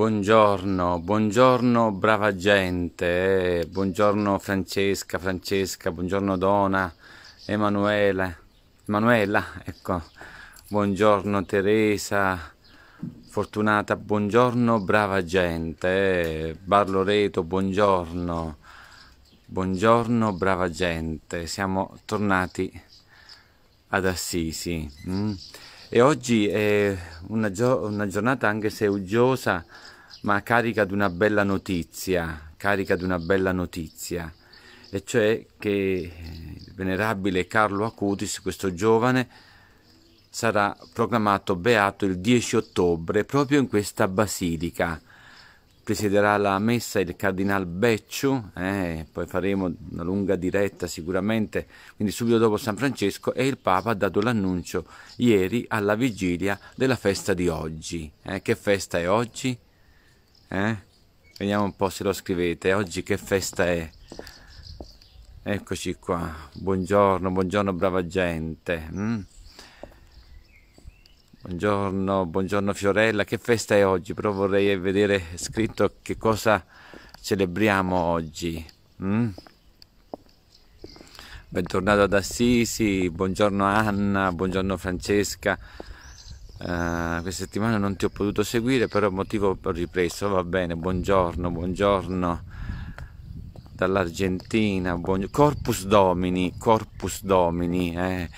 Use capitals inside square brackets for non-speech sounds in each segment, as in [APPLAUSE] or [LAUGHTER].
Buongiorno, buongiorno brava gente, eh, buongiorno Francesca, Francesca, buongiorno Dona, Emanuela, Emanuela, ecco, buongiorno Teresa, Fortunata, buongiorno brava gente, eh, Barloreto, buongiorno, buongiorno brava gente, siamo tornati ad Assisi. Mm? E oggi è una, gio una giornata anche se uggiosa, ma carica di una bella notizia, carica di una bella notizia, e cioè che il venerabile Carlo Acutis, questo giovane, sarà proclamato beato il 10 ottobre proprio in questa basilica. Presiderà la messa il cardinal Becciu, eh, poi faremo una lunga diretta sicuramente, quindi subito dopo San Francesco e il Papa ha dato l'annuncio ieri alla vigilia della festa di oggi. Eh, che festa è oggi? Eh? Vediamo un po' se lo scrivete. Oggi che festa è? Eccoci qua. Buongiorno, buongiorno brava gente. Mm? Buongiorno, buongiorno Fiorella. Che festa è oggi? Però vorrei vedere scritto che cosa celebriamo oggi. Mm? Bentornato ad Assisi, buongiorno Anna, buongiorno Francesca. Eh, questa settimana non ti ho potuto seguire, però motivo ho ripreso, va bene, buongiorno, buongiorno dall'Argentina, buongiorno. Corpus Domini, Corpus Domini, eh.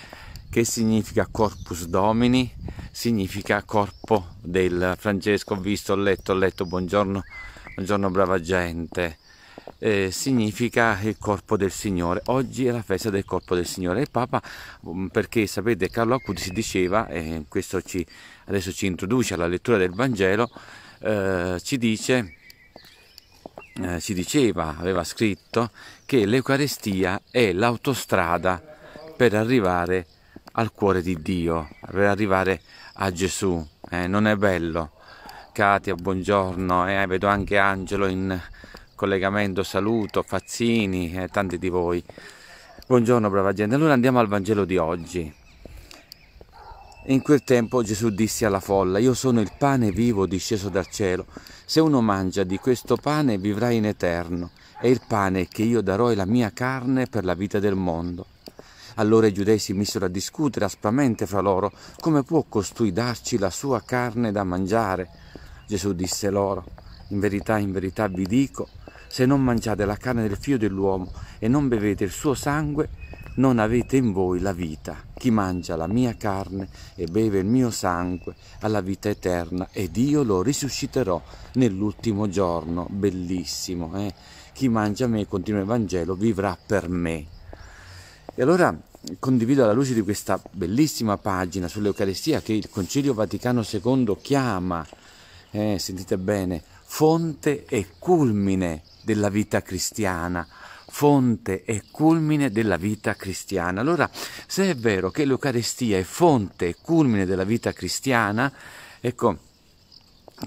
che significa Corpus Domini? Significa corpo del Francesco, ho visto, ho letto, ho letto, buongiorno, buongiorno brava gente eh, significa il corpo del Signore. Oggi è la festa del corpo del Signore. Il Papa, mm, perché sapete, Carlo si diceva, e questo ci, adesso ci introduce alla lettura del Vangelo, eh, ci dice... Eh, ci diceva, aveva scritto, che l'Eucarestia è l'autostrada per arrivare al cuore di Dio, per arrivare a Gesù. Eh, non è bello? Katia, buongiorno, eh, vedo anche Angelo in collegamento saluto Fazzini e eh, tanti di voi. Buongiorno brava gente, allora andiamo al Vangelo di oggi. In quel tempo Gesù disse alla folla, io sono il pane vivo disceso dal cielo, se uno mangia di questo pane vivrà in eterno, e il pane che io darò è la mia carne per la vita del mondo. Allora i giudei si misero a discutere aspramente fra loro, come può costui darci la sua carne da mangiare? Gesù disse loro, in verità, in verità vi dico, se non mangiate la carne del figlio dell'uomo e non bevete il suo sangue, non avete in voi la vita. Chi mangia la mia carne e beve il mio sangue ha la vita eterna ed io lo risusciterò nell'ultimo giorno. Bellissimo, eh? Chi mangia me, continua il Vangelo, vivrà per me. E allora condivido alla luce di questa bellissima pagina sull'Eucaristia che il Concilio Vaticano II chiama, eh, sentite bene, fonte e culmine della vita cristiana, fonte e culmine della vita cristiana. Allora, se è vero che l'Eucaristia è fonte e culmine della vita cristiana, ecco,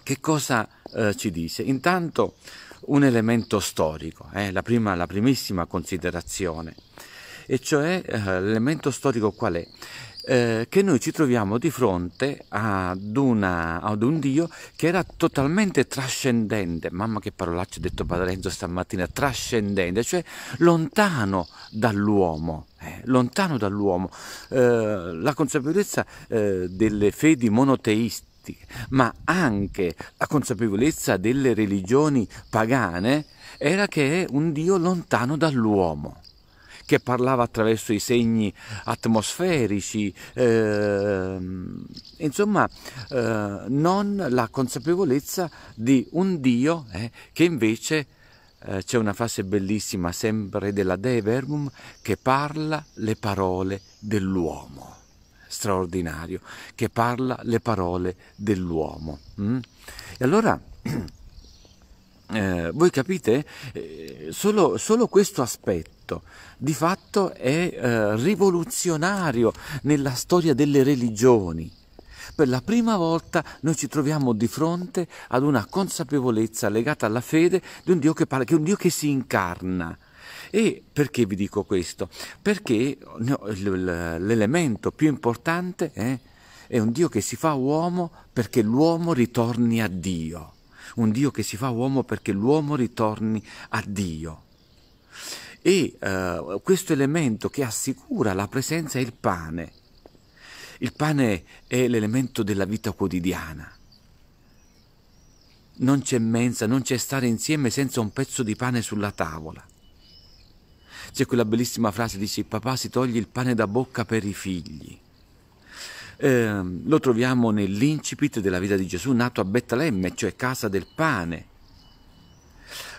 che cosa eh, ci dice? Intanto un elemento storico, eh, la, prima, la primissima considerazione, e cioè eh, l'elemento storico qual è? eh, che noi ci troviamo di fronte ad, una, ad, un Dio che era totalmente trascendente, mamma che parolaccia ha detto Padre Enzo stamattina, trascendente, cioè lontano dall'uomo. Eh, lontano dall'uomo, eh, la consapevolezza eh, delle fedi monoteistiche, ma anche la consapevolezza delle religioni pagane era che è un Dio lontano dall'uomo che parlava attraverso i segni atmosferici, eh, insomma eh, non la consapevolezza di un Dio eh, che invece eh, c'è una frase bellissima sempre della De Verbum che parla le parole dell'uomo, straordinario, che parla le parole dell'uomo. Mm? E allora... [CLEARS THROAT] Eh, voi capite? Eh, solo, solo, questo aspetto fatto. Di fatto è eh, rivoluzionario nella storia delle religioni. Per la prima volta noi ci troviamo di fronte ad una consapevolezza legata alla fede di un Dio che, parla, che, un Dio che si incarna. E perché vi dico questo? Perché l'elemento più importante è, eh, è un Dio che si fa uomo perché l'uomo ritorni a Dio un Dio che si fa uomo perché l'uomo ritorni a Dio e eh, questo elemento che assicura la presenza è il pane. Il pane è l'elemento della vita quotidiana. Non c'è mensa, non c'è stare insieme senza un pezzo di pane sulla tavola. C'è quella bellissima frase, dice il papà si toglie il pane da bocca per i figli. Eh, lo troviamo nell'incipit della vita di Gesù nato a Betlemme, cioè casa del pane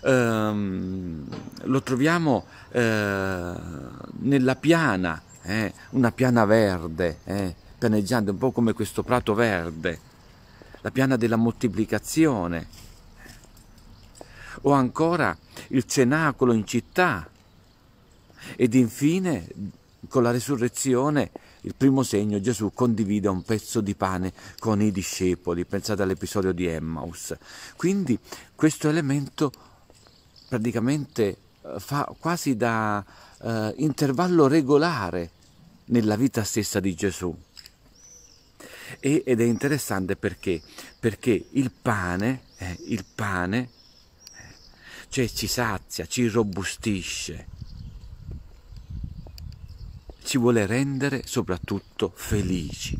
ehm, lo troviamo eh, nella piana, eh, una piana verde, eh, pianeggiante un po' come questo prato verde, la piana della moltiplicazione, o ancora il cenacolo in città, ed infine con la resurrezione il primo segno Gesù condivide un pezzo di pane con i discepoli, pensate all'episodio di Emmaus. Quindi questo elemento praticamente eh, fa quasi da eh, intervallo regolare nella vita stessa di Gesù. E, ed è interessante perché? Perché il pane, eh, il pane eh, cioè, ci sazia, ci robustisce, ci vuole rendere soprattutto felici.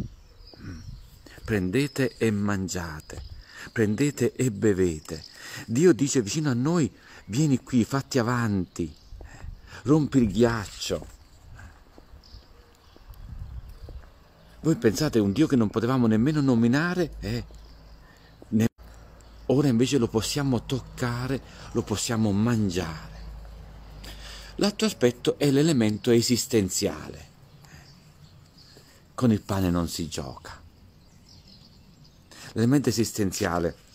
Mm. Prendete e mangiate, prendete e bevete. Dio dice vicino a noi vieni qui, fatti avanti, rompi il ghiaccio. Voi pensate un Dio che non potevamo nemmeno nominare? Eh? Ne... Ora invece lo possiamo toccare, lo possiamo mangiare. L'altro aspetto è l'elemento esistenziale. Con il pane non si gioca. L'elemento esistenziale è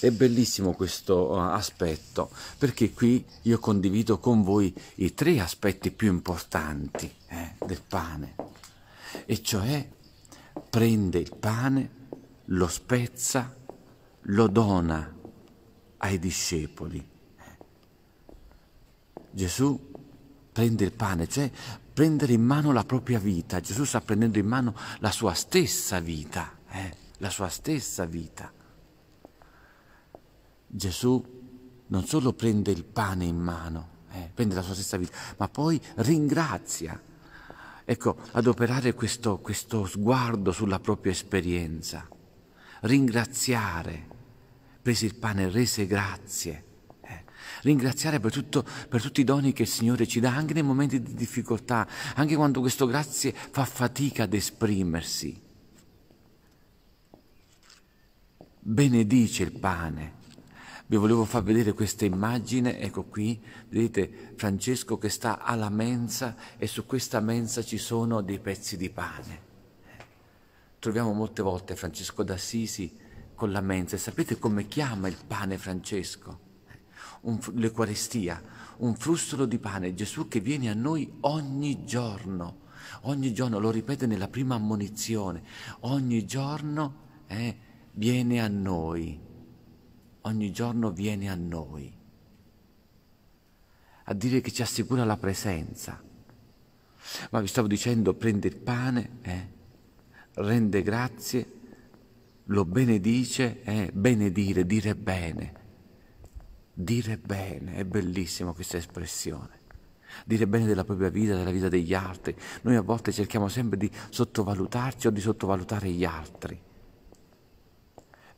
è bellissimo questo eh, aspetto perché qui io condivido con voi i tre aspetti più importanti eh, del pane, e cioè prende il pane, lo spezza, lo dona ai discepoli. Gesù prende il pane, cioè prendere in mano la propria vita. Gesù sta prendendo in mano la sua stessa vita, eh? la sua stessa vita. Gesù non solo prende il pane in mano, eh, prende la sua stessa vita, ma poi ringrazia. Ecco, adoperare questo, questo sguardo sulla propria esperienza, ringraziare, prese il pane, rese grazie, eh, ringraziare per, tutto, per tutti i doni che il Signore ci dà, anche nei momenti di difficoltà, anche quando questo grazie fa fatica ad esprimersi. Benedice il pane, vi volevo far vedere questa immagine, ecco qui, vedete Francesco che sta alla mensa e su questa mensa ci sono dei pezzi di pane. Troviamo molte volte Francesco d'Assisi con la mensa e sapete come chiama il pane Francesco? l'Eucaristia, un frustolo di pane, Gesù che viene a noi ogni giorno, ogni giorno, lo ripete nella prima ammonizione, ogni giorno eh, viene a noi ogni giorno viene a noi, a dire che ci assicura la presenza. Ma vi stavo dicendo, prende il pane, eh, rende grazie, lo benedice, eh, benedire, dire bene. Dire bene, è bellissima questa espressione. Dire bene della propria vita, della vita degli altri. Noi a volte cerchiamo sempre di sottovalutarci o di sottovalutare gli altri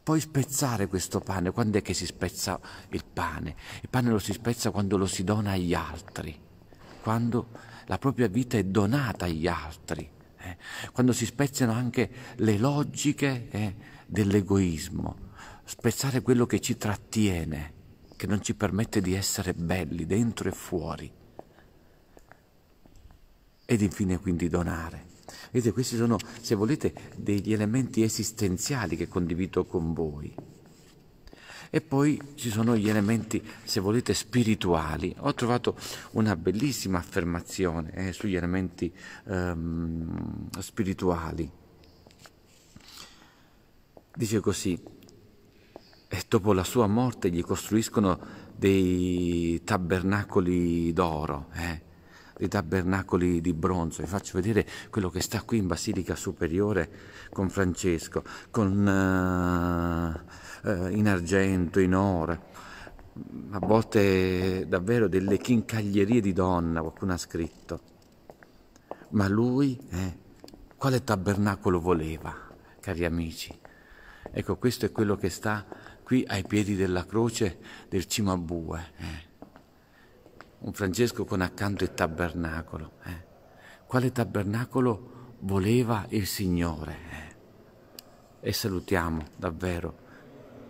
poi spezzare questo pane, quando è che si spezza il pane? Il pane lo si spezza quando lo si dona agli altri, quando la propria vita è donata agli altri, eh? quando si spezzano anche le logiche eh, dell'egoismo, spezzare quello che ci trattiene, che non ci permette di essere belli dentro e fuori. Ed infine quindi donare. Vedete, questi sono, se volete, degli elementi esistenziali che condivido con voi. E poi ci sono gli elementi, se volete, spirituali. Ho trovato una bellissima affermazione eh, sugli elementi ehm, spirituali. Dice così, e dopo la sua morte gli costruiscono dei tabernacoli d'oro. Eh? dei tabernacoli di bronzo. Vi faccio vedere quello che sta qui in Basilica Superiore con Francesco, con, uh, uh, in argento, in oro. A volte davvero delle chincaglierie di donna, qualcuno ha scritto. Ma lui, eh, quale tabernacolo voleva, cari amici? Ecco, questo è quello che sta qui ai piedi della croce del Cimabue. Eh un Francesco con accanto il tabernacolo. Eh? Quale tabernacolo voleva il Signore? Eh? E salutiamo davvero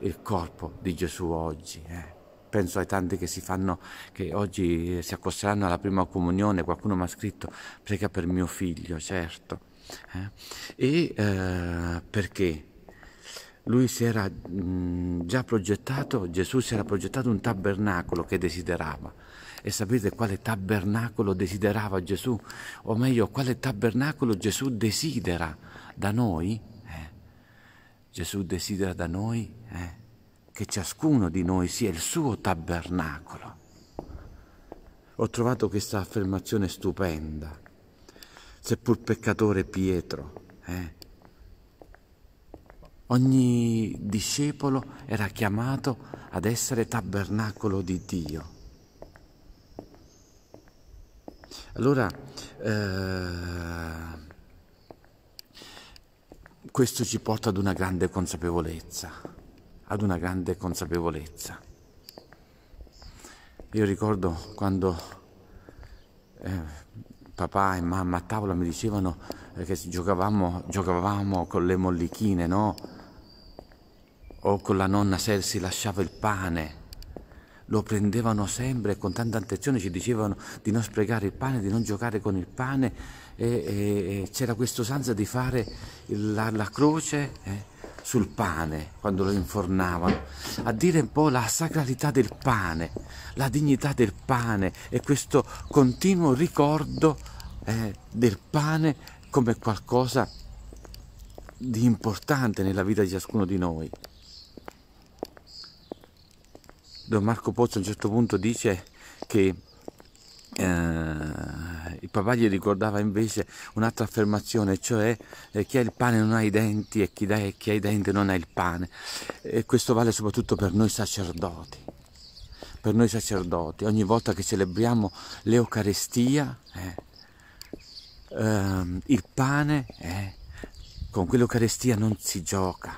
il corpo di Gesù oggi. Eh? Penso ai tanti che si fanno, che oggi si accosteranno alla prima comunione, qualcuno mi ha scritto, prega per mio figlio, certo. Eh? E eh, perché? lui si era mh, mm, già progettato, Gesù si era progettato un tabernacolo che desiderava. E sapete quale tabernacolo desiderava Gesù? O meglio, quale tabernacolo Gesù desidera da noi? Eh? Gesù desidera da noi eh? che ciascuno di noi sia il suo tabernacolo. Ho trovato questa affermazione stupenda. Seppur peccatore Pietro, eh? ogni discepolo era chiamato ad essere tabernacolo di Dio. Allora, eh, questo ci porta ad una grande consapevolezza, ad una grande consapevolezza. Io ricordo quando eh, papà e mamma a tavola mi dicevano eh, che giocavamo, giocavamo, con le mollichine, no? O con la nonna se si lasciava il pane lo prendevano sempre con tanta attenzione ci dicevano di non sprecare il pane, di non giocare con il pane e, e, e c'era questa usanza di fare la, la croce eh, sul pane quando lo infornavano, a dire un po' la sacralità del pane, la dignità del pane e questo continuo ricordo eh, del pane come qualcosa di importante nella vita di ciascuno di noi dove Marco Pozzo a un certo punto dice che eh, il papà gli ricordava invece un'altra affermazione, cioè eh, chi ha il pane non ha i denti e chi, dà, chi ha i denti non ha il pane. E questo vale soprattutto per noi sacerdoti. Per noi sacerdoti, ogni volta che celebriamo l'Eucarestia, eh, ehm, il pane, eh, con quell'Eucarestia non si gioca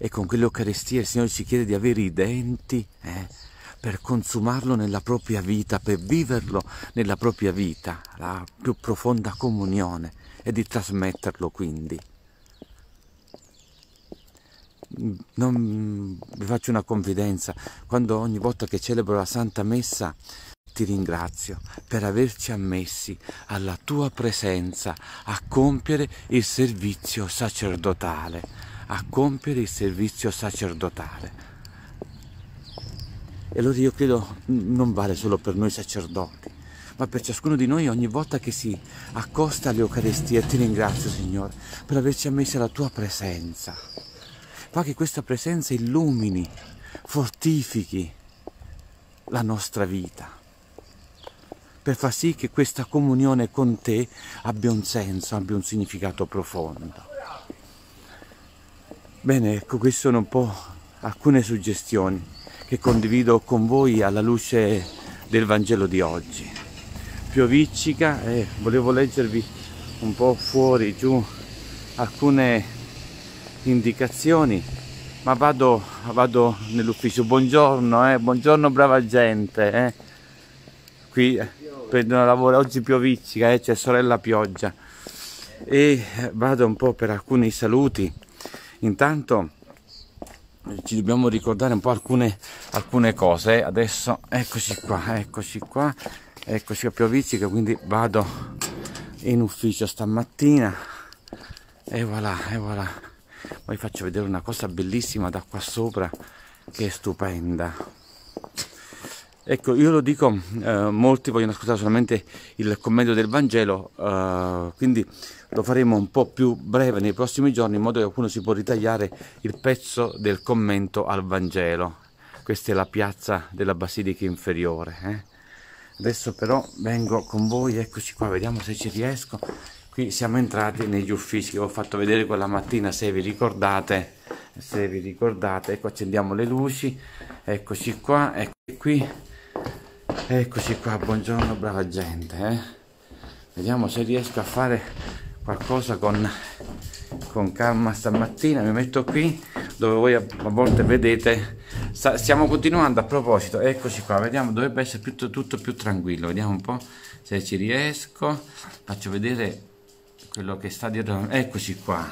e con quell'Eucaristia il Signore ci chiede di avere i denti eh, per consumarlo nella propria vita, per viverlo nella propria vita, la più profonda comunione e di trasmetterlo quindi. Non, vi faccio una confidenza, quando ogni volta che celebro la Santa Messa ti ringrazio per averci ammessi alla tua presenza a compiere il servizio sacerdotale a compiere il servizio sacerdotale. E allora io credo non vale solo per noi sacerdoti, ma per ciascuno di noi ogni volta che si accosta all'Eucaristia. Ti ringrazio Signore per averci ammesso la tua presenza. Fa che questa presenza illumini, fortifichi la nostra vita, per far sì che questa comunione con te abbia un senso, abbia un significato profondo. Bene, ecco, queste sono un po' alcune suggestioni che condivido con voi alla luce del Vangelo di oggi. Pioviccica e eh, volevo leggervi un po' fuori giù alcune indicazioni, ma vado, vado nell'ufficio. Buongiorno, eh, buongiorno brava gente. Eh. Qui eh, prendono lavoro, oggi eh, c'è sorella pioggia. E vado un po' per alcuni saluti intanto ci dobbiamo ricordare un po' alcune, alcune cose adesso eccoci qua eccoci qua eccoci a Piovizzica quindi vado in ufficio stamattina e voilà e voilà poi faccio vedere una cosa bellissima da qua sopra che è stupenda Ecco, io lo dico, eh, molti vogliono ascoltare solamente il commento del Vangelo, eh, quindi lo faremo un po' più breve nei prossimi giorni in modo che qualcuno si può ritagliare il pezzo del commento al Vangelo. Questa è la piazza della Basilica Inferiore. Eh. Adesso però vengo con voi, eccoci qua, vediamo se ci riesco. Qui siamo entrati negli uffici che ho fatto vedere quella mattina, se vi ricordate. Se vi ricordate, ecco accendiamo le luci, eccoci qua, ecco qui Eccoci qua, buongiorno brava gente. Eh? Vediamo se riesco a fare qualcosa con, con calma stamattina. Mi metto qui dove voi a, a volte vedete. Sta, stiamo continuando a proposito. Eccoci qua, vediamo, dovrebbe essere tutto, tutto più tranquillo. Vediamo un po' se ci riesco. Faccio vedere quello che sta dietro. Eccoci qua,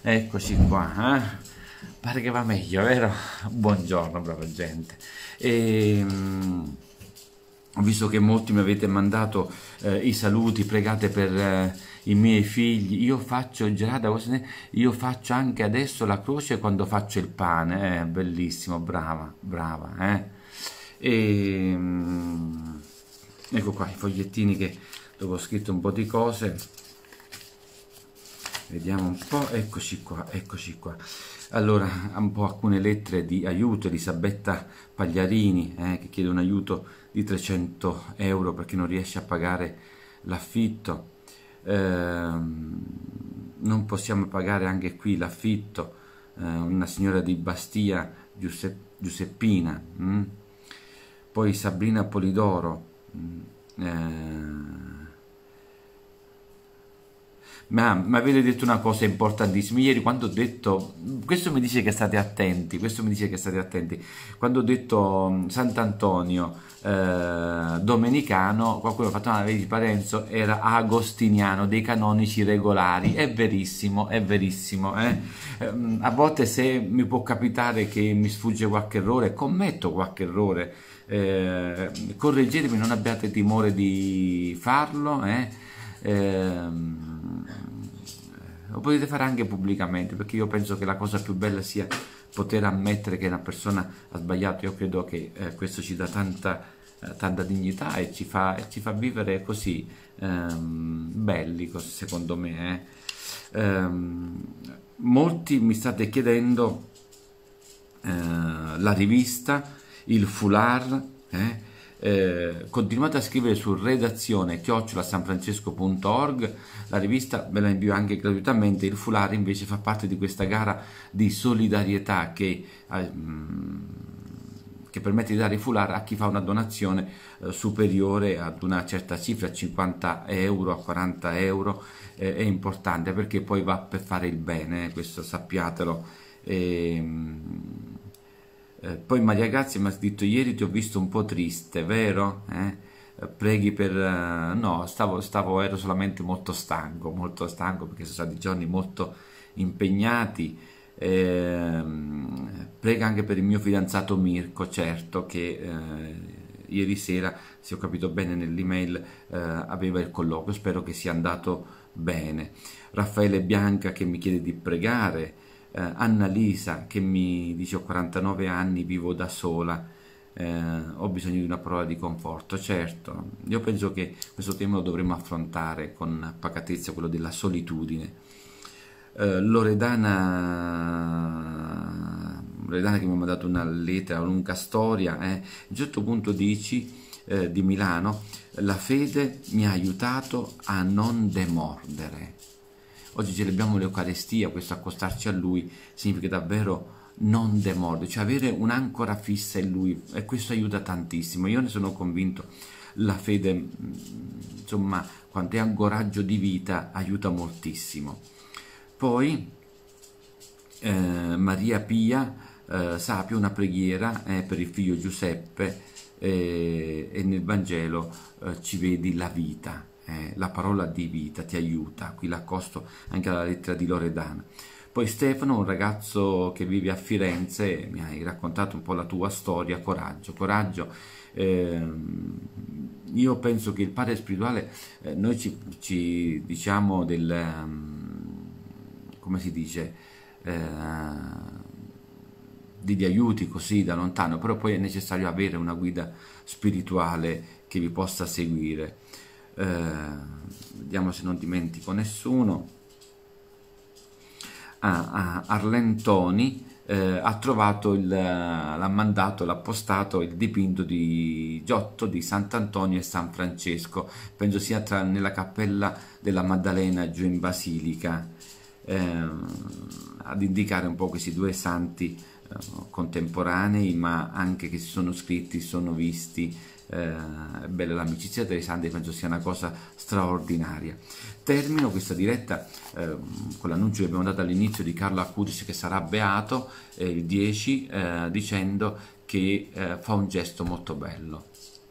eccoci qua. Eh? Pare che va meglio, vero? Buongiorno brava gente. E, ehm, ho visto che molti mi avete mandato eh, i saluti, pregate per eh, i miei figli, io faccio, Gerarda, io faccio anche adesso la croce quando faccio il pane, eh, bellissimo, brava, brava, eh. E, ehm, ecco qua i fogliettini che dove ho scritto un po' di cose, vediamo un po', eccoci qua, eccoci qua. Allora, un po' alcune lettere di aiuto, Elisabetta Pagliarini, eh, che chiede un aiuto di 300 euro perché non riesce a pagare l'affitto, eh, non possiamo pagare anche qui l'affitto, eh, una signora di Bastia, Giusepp Giuseppina, mh? Mm? poi Sabrina Polidoro, mh? Mm, eh, ma, ma avete detto una cosa importantissima. Ieri quando ho detto, questo mi dice che state attenti, questo mi dice che state attenti, quando ho detto mm, Sant'Antonio eh, domenicano, qualcuno ha fatto una vedi Parenzo, era agostiniano, dei canonici regolari, è verissimo, è verissimo. Eh. eh? A volte se mi può capitare che mi sfugge qualche errore, commetto qualche errore, eh, correggetemi, non abbiate timore di farlo. Eh? Ehm, lo potete fare anche pubblicamente perché io penso che la cosa più bella sia poter ammettere che una persona ha sbagliato io credo che eh, questo ci dà tanta, eh, tanta dignità e ci, fa, e ci fa, vivere così ehm, belli secondo me eh. ehm, molti mi state chiedendo eh, la rivista il foulard eh? Eh, continuate a scrivere su redazione chiocciolasanfrancesco.org la rivista ve la invio anche gratuitamente il Fulare invece fa parte di questa gara di solidarietà che, eh, mm, che permette di dare il Fulare a chi fa una donazione eh, superiore ad una certa cifra 50 euro a 40 euro eh, è importante perché poi va per fare il bene questo sappiatelo e, ehm, eh, poi Maria Grazia mi ha scritto ieri ti ho visto un po' triste, vero? Eh? eh preghi per... Eh, no, stavo, stavo, ero solamente molto stanco, molto stanco perché sono stati giorni molto impegnati. Eh, prega anche per il mio fidanzato Mirko, certo, che eh, ieri sera, se ho capito bene nell'email, eh, aveva il colloquio, spero che sia andato bene. Raffaele Bianca che mi chiede di pregare eh, Annalisa che mi dice ho 49 anni, vivo da sola, eh, ho bisogno di una parola di conforto. Certo, io penso che questo tema lo dovremmo affrontare con pacatezza, quello della solitudine. Eh, Loredana, Loredana che mi ha mandato una lettera, una lunga storia, eh, a un certo punto dici eh, di Milano, la fede mi ha aiutato a non demordere. Oggi celebriamo l'Eucarestia, questo accostarci a Lui significa davvero non demordere, cioè avere un'ancora fissa in Lui e questo aiuta tantissimo. Io ne sono convinto, la fede, mm, insomma, quanto è ancoraggio di vita, aiuta moltissimo. Poi eh, Maria Pia eh, sapia una preghiera eh, per il figlio Giuseppe eh, e nel Vangelo eh, ci vedi la vita eh, la parola di vita ti aiuta, qui l'accosto anche alla lettera di Loredana. Poi Stefano, un ragazzo che vive a Firenze, mi hai raccontato un po' la tua storia, coraggio, coraggio. Eh, io penso che il padre spirituale, eh, noi ci, ci, diciamo del, um, come si dice, eh, degli aiuti così da lontano, però poi è necessario avere una guida spirituale che vi possa seguire. Eh, vediamo se non dimentico nessuno ah, ah, Arlentoni eh, ha trovato eh, l'ha mandato, l'ha postato il dipinto di Giotto di Sant'Antonio e San Francesco penso sia tra, nella cappella della Maddalena giù in Basilica eh, ad indicare un po' questi due santi eh, contemporanei ma anche che si sono scritti, sono visti eh, bella l'amicizia tra i santi penso sia una cosa straordinaria termino questa diretta eh, con l'annuncio che abbiamo dato all'inizio di Carlo Acutis che sarà beato eh, il 10 eh, dicendo che eh, fa un gesto molto bello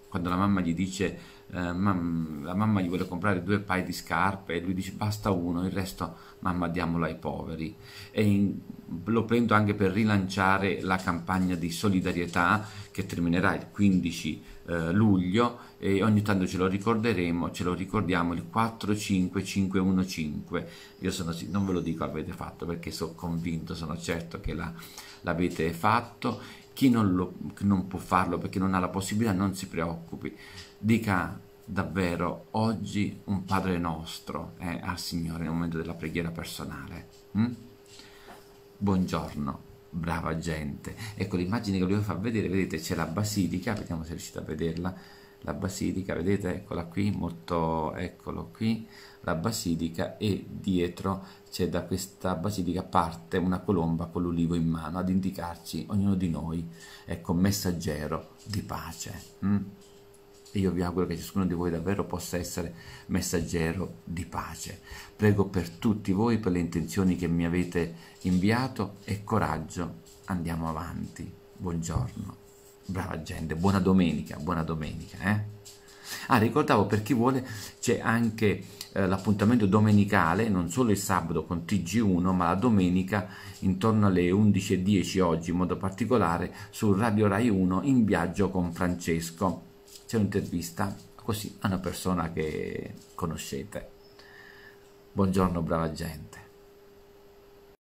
quando la mamma gli dice eh, mam la mamma gli vuole comprare due paia di scarpe e lui dice basta uno, il resto mamma diamolo ai poveri. E lo prendo anche per rilanciare la campagna di solidarietà che terminerà il 15 eh, luglio e ogni tanto ce lo ricorderemo, ce lo ricordiamo il 45515. Io sono, non ve lo dico avete fatto perché sono convinto, sono certo che l'avete fatto chi non, lo, non può farlo perché non ha la possibilità non si preoccupi. Dica davvero oggi un Padre nostro eh, al Signore nel momento della preghiera personale. Mm? Buongiorno brava gente. Ecco l'immagine che volevo far vedere, vedete c'è la basilica, vediamo se riuscite a vederla, la basilica, vedete, eccola qui, molto, eccolo qui, la basilica e dietro c'è da questa basilica parte una colomba con l'ulivo in mano ad indicarci ognuno di noi, ecco, messaggero di pace. Mm? E io vi auguro che ciascuno di voi davvero possa essere messaggero di pace. Prego per tutti voi, per le intenzioni che mi avete inviato e coraggio, andiamo avanti. Buongiorno, brava gente, buona domenica, buona domenica. Eh? Ah, ricordavo per chi vuole c'è anche eh, l'appuntamento domenicale, non solo il sabato con TG1, ma la domenica intorno alle 11.10 oggi, in modo particolare su Radio Rai 1 in viaggio con Francesco. C'è un'intervista così a una persona che conoscete. Buongiorno brava gente.